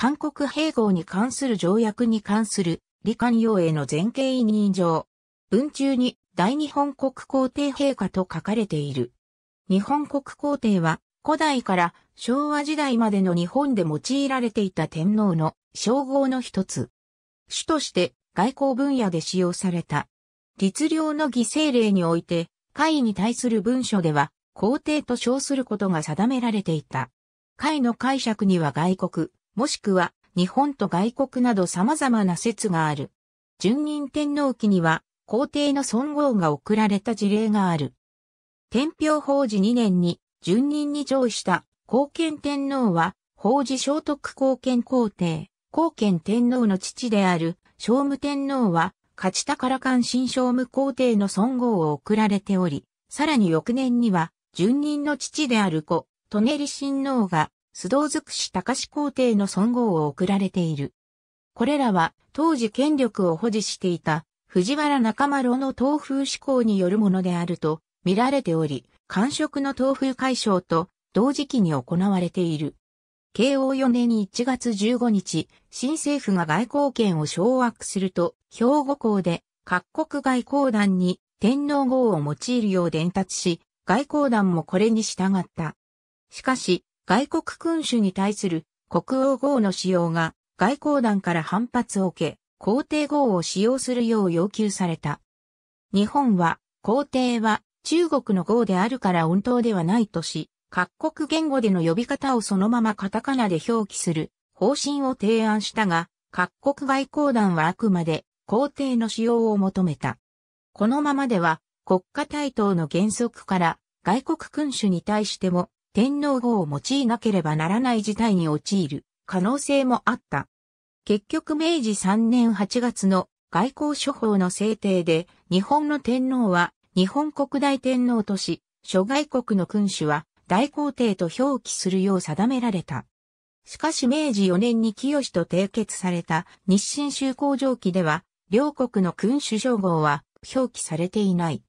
韓国併合に関する条約に関する李官用への全権委任状。文中に大日本国皇帝陛下と書かれている。日本国皇帝は古代から昭和時代までの日本で用いられていた天皇の称号の一つ。主として外交分野で使用された。律令の犠牲令において、会に対する文書では、皇帝と称することが定められていた。会の解釈には外国、もしくは日本と外国など様々な説がある。順任天皇期には皇帝の尊号が贈られた事例がある。天平法事2年に順任に上した後見天皇は法事聖徳後見皇帝、後見天皇の父である聖武天皇は勝ち宝冠新聖武皇帝の尊号を贈られており、さらに翌年には順任の父である子、利利親王が須藤尽くし高志皇帝の尊号を贈られている。これらは当時権力を保持していた藤原中丸の東風思考によるものであると見られており、官職の東風解消と同時期に行われている。慶応4年に1月15日、新政府が外交権を掌握すると、兵庫港で各国外交団に天皇号を用いるよう伝達し、外交団もこれに従った。しかし、外国君主に対する国王号の使用が外交団から反発を受け、皇帝号を使用するよう要求された。日本は、皇帝は中国の号であるから温頭ではないとし、各国言語での呼び方をそのままカタカナで表記する方針を提案したが、各国外交団はあくまで皇帝の使用を求めた。このままでは国家対等の原則から外国君主に対しても天皇号を用いなければならない事態に陥る可能性もあった。結局明治3年8月の外交処方の制定で日本の天皇は日本国大天皇とし、諸外国の君主は大皇帝と表記するよう定められた。しかし明治4年に清と締結された日清修好条記では、両国の君主称号は表記されていない。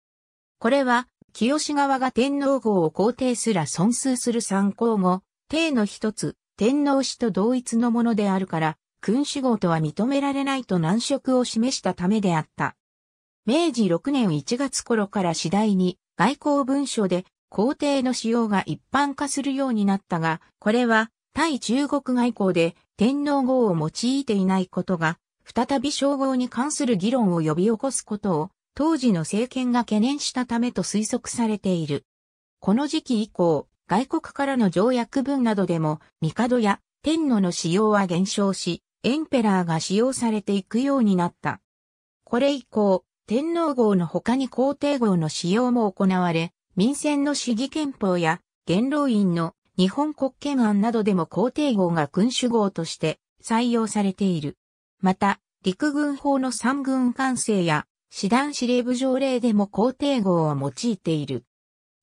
これは清川が天皇号を皇帝すら尊崇する参考語、帝の一つ、天皇氏と同一のものであるから、君主号とは認められないと難色を示したためであった。明治6年1月頃から次第に外交文書で皇帝の使用が一般化するようになったが、これは対中国外交で天皇号を用いていないことが、再び称号に関する議論を呼び起こすことを当時の政権が懸念したためと推測されている。この時期以降、外国からの条約文などでも、帝や天皇の使用は減少し、エンペラーが使用されていくようになった。これ以降、天皇号の他に皇帝号の使用も行われ、民選の市議憲法や元老院の日本国憲案などでも皇帝号が君主号として採用されている。また、陸軍法の三軍管制や師団司令部条例でも皇帝号を用いている。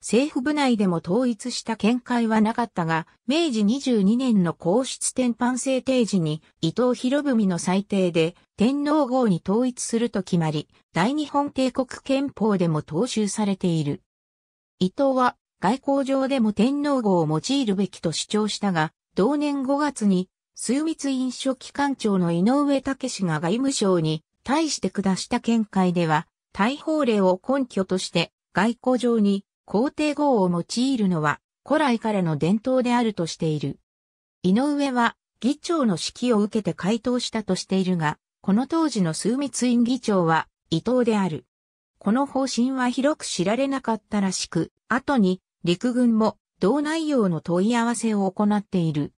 政府部内でも統一した見解はなかったが、明治22年の皇室天範制定時に伊藤博文の裁定で天皇号に統一すると決まり、大日本帝国憲法でも踏襲されている。伊藤は外交上でも天皇号を用いるべきと主張したが、同年5月に枢密院書機関長の井上武が外務省に対して下した見解では、大法令を根拠として外交上に皇帝号を用いるのは古来からの伝統であるとしている。井上は議長の指揮を受けて回答したとしているが、この当時の枢密院議長は伊藤である。この方針は広く知られなかったらしく、後に陸軍も同内容の問い合わせを行っている。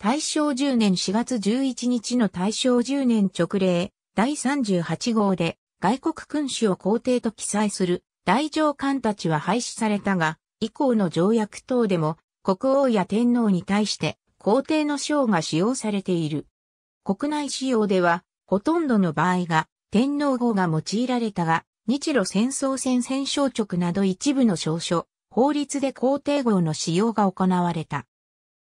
大正10年4月11日の大正10年直令第38号で外国君主を皇帝と記載する大上官たちは廃止されたが、以降の条約等でも国王や天皇に対して皇帝の章が使用されている。国内使用ではほとんどの場合が天皇号が用いられたが、日露戦争戦戦勝直など一部の証書、法律で皇帝号の使用が行われた。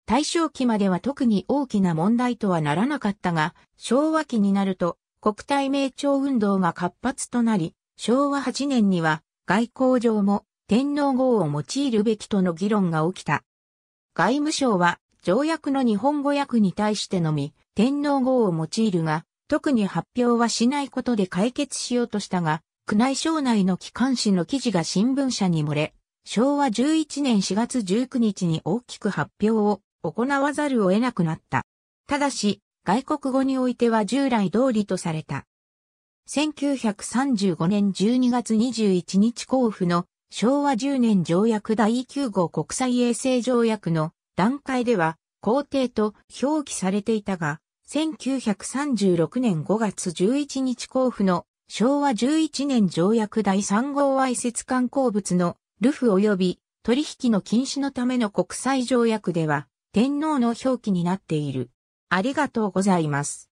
大正期までは特に大きな問題とはならなかったが、昭和期になると国体名調運動が活発となり、昭和8年には外交上も天皇号を用いるべきとの議論が起きた。外務省は条約の日本語訳に対してのみ天皇号を用いるが、特に発表はしないことで解決しようとしたが、宮内省内の機関紙の記事が新聞社に漏れ、昭和11年4月19日に大きく発表を行わざるを得なくなった。ただし、外国語においては従来通りとされた。1935年12月21日交付の昭和10年条約第9号国際衛生条約の段階では皇帝と表記されていたが、1936年5月11日交付の昭和11年条約第3号愛い観光物のルフ及び取引の禁止のための国際条約では天皇の表記になっている。ありがとうございます。